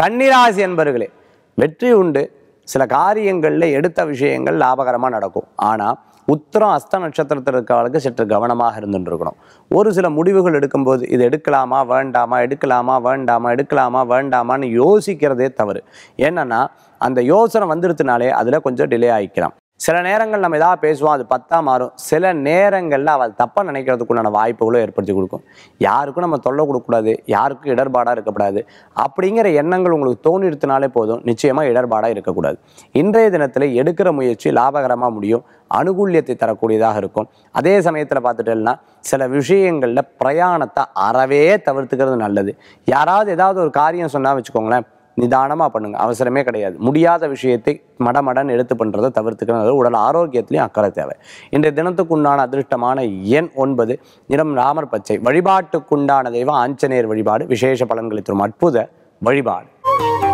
கன்னிராசி என்பர்களே வெற்றி உண்டு சில காரியங்களில் எடுத்த விஷயங்கள் லாபகரமாக நடக்கும் ஆனால் உத்தரம் அஸ்த நட்சத்திரத்தில் இருக்கிறவளுக்கு சற்று கவனமாக இருந்துருக்கணும் ஒரு சில முடிவுகள் எடுக்கும்போது இது எடுக்கலாமா வேண்டாமா எடுக்கலாமா வேண்டாமா எடுக்கலாமா வேண்டாமான்னு யோசிக்கிறதே தவறு என்னென்னா அந்த யோசனை வந்துடுத்துனாலே அதில் கொஞ்சம் டிலே ஆகிக்கலாம் சில நேரங்கள் நம்ம எதாவது பேசுவோம் அது பத்தா மாறும் சில நேரங்களில் அவள் தப்பாக நினைக்கிறதுக்குண்டான வாய்ப்புகளும் ஏற்படுத்தி கொடுக்கும் யாருக்கும் நம்ம தொல்லை கொடுக்கக்கூடாது யாருக்கும் இடர்பாடாக இருக்கக்கூடாது அப்படிங்கிற எண்ணங்கள் உங்களுக்கு தோணிடுத்தினாலே போதும் நிச்சயமாக இடர்பாடாக இருக்கக்கூடாது இன்றைய தினத்தில் எடுக்கிற முயற்சி லாபகரமாக முடியும் அனுகூல்யத்தை தரக்கூடியதாக இருக்கும் அதே சமயத்தில் பார்த்துட்டேன்னா சில விஷயங்களில் பிரயாணத்தை அறவே தவிர்த்துக்கிறது நல்லது யாராவது ஏதாவது ஒரு காரியம் சொன்னால் வச்சுக்கோங்களேன் நிதானமாக பண்ணுங்கள் அவசரமே கிடையாது முடியாத விஷயத்தை மடமடன் எடுத்து பண்ணுறதை தவிர்த்துக்கணும் உடல் ஆரோக்கியத்திலையும் அக்கறை தேவை இன்றைய தினத்துக்குண்டான அதிர்ஷ்டமான எண் ஒன்பது நிறம் ராமர் பச்சை வழிபாட்டுக்குண்டான தெய்வம் ஆஞ்சநேயர் வழிபாடு விசேஷ பலன்களை தரும் அற்புத வழிபாடு